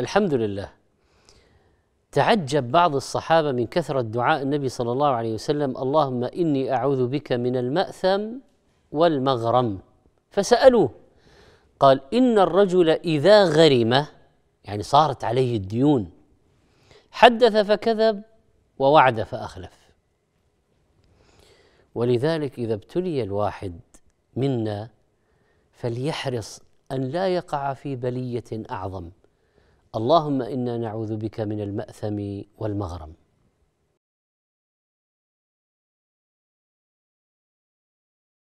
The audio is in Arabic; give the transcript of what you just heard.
الحمد لله تعجب بعض الصحابة من كثرة دعاء النبي صلى الله عليه وسلم اللهم إني أعوذ بك من المأثم والمغرم فسألوه قال إن الرجل إذا غرم يعني صارت عليه الديون حدث فكذب ووعد فأخلف ولذلك إذا ابتلي الواحد منا فليحرص أن لا يقع في بلية أعظم اللهم انا نعوذ بك من الماثم والمغرم